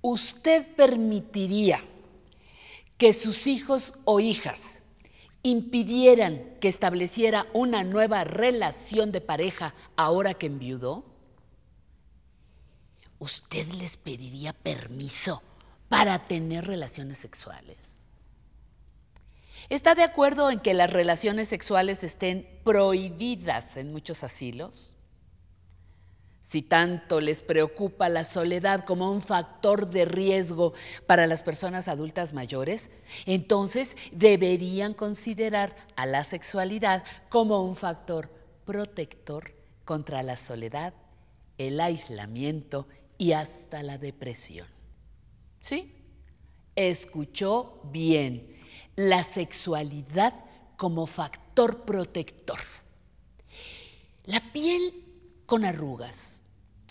¿usted permitiría que sus hijos o hijas impidieran que estableciera una nueva relación de pareja ahora que enviudó? ¿Usted les pediría permiso para tener relaciones sexuales? ¿Está de acuerdo en que las relaciones sexuales estén prohibidas en muchos asilos? Si tanto les preocupa la soledad como un factor de riesgo para las personas adultas mayores, entonces deberían considerar a la sexualidad como un factor protector contra la soledad, el aislamiento y hasta la depresión. ¿Sí? Escuchó bien, la sexualidad como factor protector. La piel con arrugas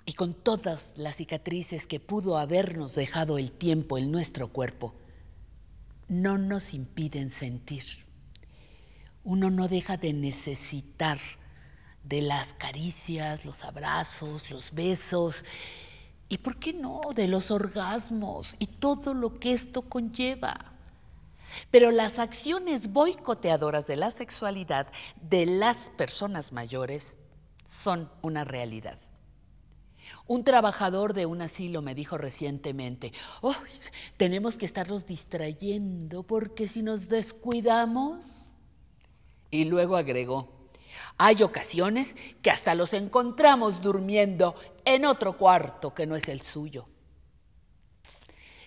y con todas las cicatrices que pudo habernos dejado el tiempo en nuestro cuerpo, no nos impiden sentir. Uno no deja de necesitar de las caricias, los abrazos, los besos y, ¿por qué no?, de los orgasmos y todo lo que esto conlleva. Pero las acciones boicoteadoras de la sexualidad de las personas mayores son una realidad. Un trabajador de un asilo me dijo recientemente, tenemos que estarlos distrayendo porque si nos descuidamos... Y luego agregó, hay ocasiones que hasta los encontramos durmiendo en otro cuarto que no es el suyo.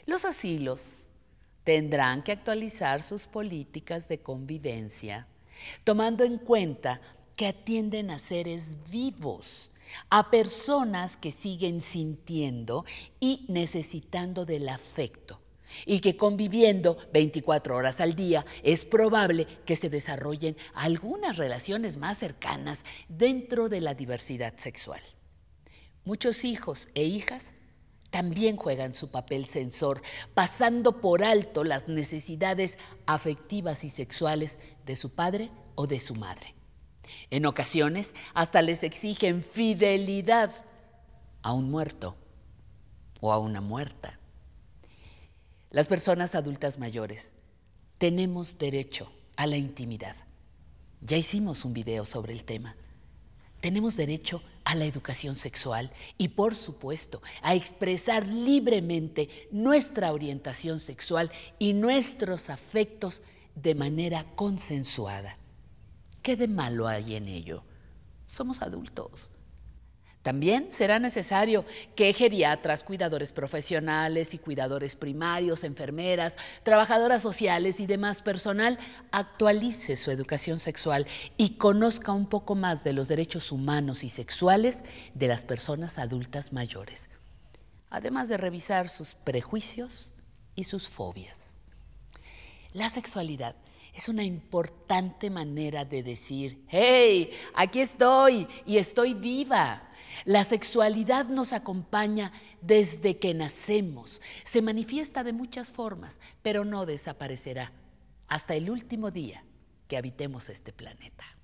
Los asilos tendrán que actualizar sus políticas de convivencia, tomando en cuenta que atienden a seres vivos, a personas que siguen sintiendo y necesitando del afecto y que conviviendo 24 horas al día es probable que se desarrollen algunas relaciones más cercanas dentro de la diversidad sexual. Muchos hijos e hijas también juegan su papel sensor, pasando por alto las necesidades afectivas y sexuales de su padre o de su madre. En ocasiones hasta les exigen fidelidad a un muerto o a una muerta. Las personas adultas mayores tenemos derecho a la intimidad. Ya hicimos un video sobre el tema. Tenemos derecho a la educación sexual y, por supuesto, a expresar libremente nuestra orientación sexual y nuestros afectos de manera consensuada. ¿Qué de malo hay en ello? Somos adultos. También será necesario que geriatras, cuidadores profesionales y cuidadores primarios, enfermeras, trabajadoras sociales y demás personal actualice su educación sexual y conozca un poco más de los derechos humanos y sexuales de las personas adultas mayores, además de revisar sus prejuicios y sus fobias. La sexualidad es una importante manera de decir, hey, aquí estoy y estoy viva. La sexualidad nos acompaña desde que nacemos. Se manifiesta de muchas formas, pero no desaparecerá hasta el último día que habitemos este planeta.